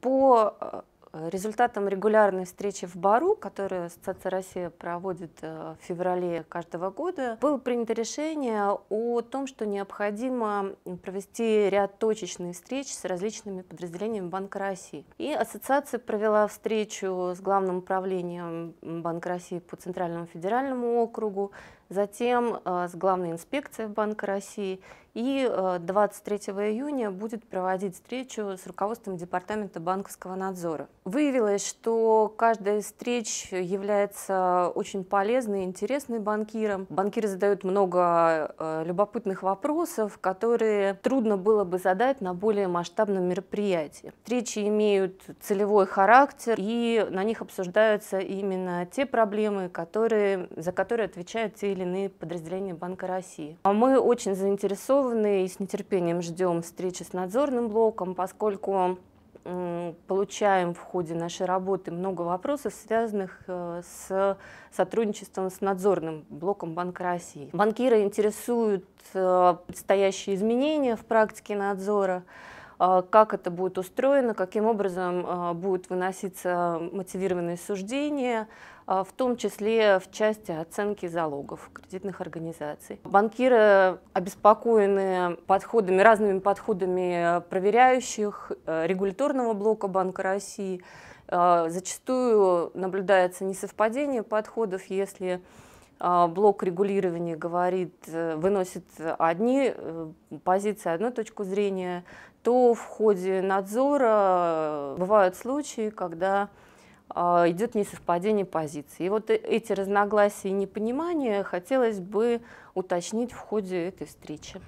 по э, Э, результатом регулярной встречи в Бару, которую Ассоциация России проводит э, в феврале каждого года, было принято решение о том, что необходимо провести ряд точечных встреч с различными подразделениями Банка России. И Ассоциация провела встречу с Главным управлением Банка России по Центральному федеральному округу, затем э, с Главной инспекцией Банка России. И 23 июня будет проводить встречу с руководством Департамента банковского надзора. Выявилось, что каждая встреч является очень полезной и интересной банкирам. Банкиры задают много э, любопытных вопросов, которые трудно было бы задать на более масштабном мероприятии. Встречи имеют целевой характер, и на них обсуждаются именно те проблемы, которые, за которые отвечают те или иные подразделения Банка России. А мы очень заинтересованы и с нетерпением ждем встречи с надзорным блоком, поскольку получаем в ходе нашей работы много вопросов, связанных э, с сотрудничеством с надзорным блоком Банка России. Банкиры интересуют э, предстоящие изменения в практике надзора, а, как это будет устроено, каким образом а, будут выноситься мотивированные суждения, а, в том числе в части оценки залогов кредитных организаций. Банкиры обеспокоены подходами, разными подходами проверяющих э, регуляторного блока Банка России. Зачастую наблюдается несовпадение подходов, если а, блок регулирования говорит, э, выносит одни э, позиции, одну точку зрения, то в ходе надзора бывают случаи, когда а, идет несовпадение позиций. И вот э, эти разногласия и непонимания хотелось бы уточнить в ходе этой встречи.